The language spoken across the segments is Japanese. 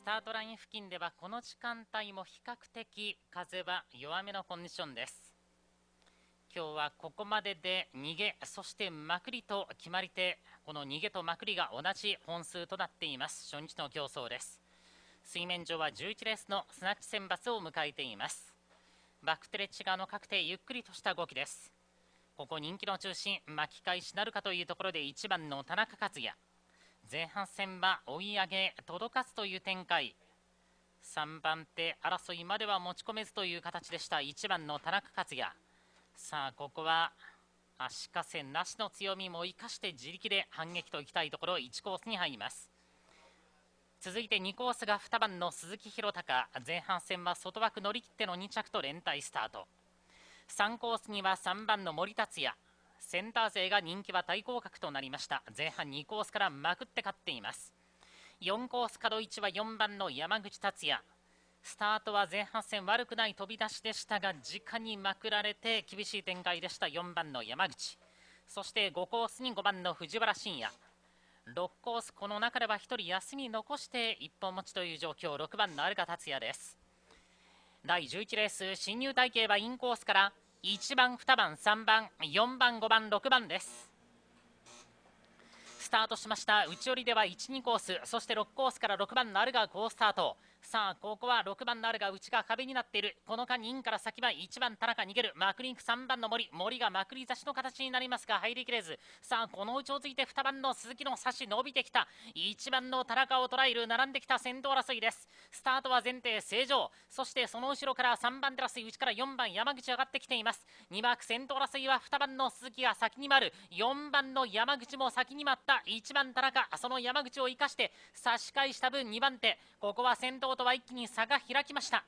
スタートライン付近ではこの時間帯も比較的風は弱めのコンディションです今日はここまでで逃げそしてまくりと決まり手この逃げとまくりが同じ本数となっています初日の競争です水面上は11レースのスナッチ選抜を迎えていますバックテレッチ側の確定ゆっくりとした動きですここ人気の中心巻き返しなるかというところで1番の田中克也前半戦は追い上げ届かずという展開3番手争いまでは持ち込めずという形でした1番の田中克也さあここは足かせなしの強みも生かして自力で反撃といきたいところ1コースに入ります続いて2コースが2番の鈴木宏隆前半戦は外枠乗り切っての2着と連帯スタート3コースには3番の森達也センター勢が人気は対抗格となりました前半2コースからまくって勝っています4コース角1は4番の山口達也スタートは前半戦悪くない飛び出しでしたが直にまくられて厳しい展開でした4番の山口そして5コースに5番の藤原信也6コースこの中では1人休み残して一本持ちという状況6番の有賀達也です第11レース進入体系はインコースから1番2番3番4番5番6番ですスタートしました内寄りでは12コースそして6コースから6番のアルガーースタートさあここは6番のあるが内が壁になっているこの間にインから先は1番田中逃げるマクリンク3番の森森がまくり差しの形になりますが入りきれずさあこのうちをついて2番の鈴木の差し伸びてきた1番の田中を捉える並んできた先頭争いですスタートは前提正常そしてその後ろから3番手争い内から4番山口上がってきています2枠先頭争いは2番の鈴木が先に回る4番の山口も先に回った1番田中その山口を生かして差し返した分2番手ここは先頭トは一気に差が開きました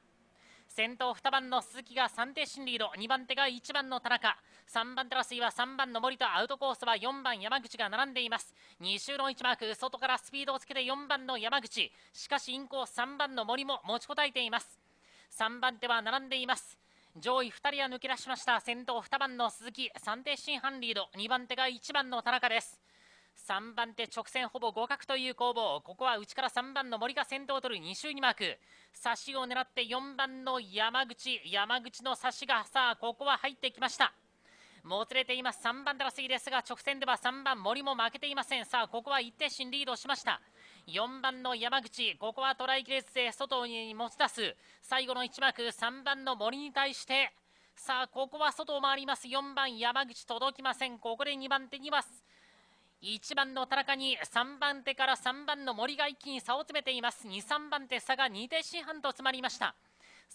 先頭2番の鈴木が3点進リード2番手が1番の田中3番手の水は3番の森とアウトコースは4番山口が並んでいます2周の1マーク外からスピードをつけて4番の山口しかしインコース3番の森も持ちこたえています3番手は並んでいます上位2人は抜け出しました先頭2番の鈴木3手進半リード2番手が1番の田中です3番手直線ほぼ互角という攻防ここは内から3番の森が先頭を取る2周にマーク差しを狙って4番の山口山口の差しがさあここは入ってきましたもつれています3番手の杉ですが直線では3番森も負けていませんさあここは1点進リードしました4番の山口ここは捉えきれずで外に持ち出す最後の1幕3番の森に対してさあここは外を回ります4番山口届きませんここで2番手に1番の田中に3番手から3番の森が一気に差を詰めています2、3番手差が2手四半と詰まりました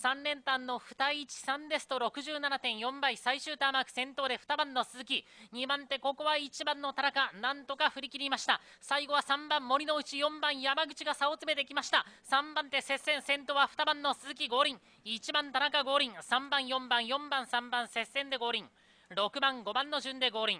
3連単の213ですと67.4倍最終ターンマーク先頭で2番の鈴木2番手ここは1番の田中なんとか振り切りました最後は3番森の内4番山口が差を詰めてきました3番手接戦先頭は2番の鈴木五輪1番田中五輪3番4番4番3番接戦で合輪6番5番の順で合輪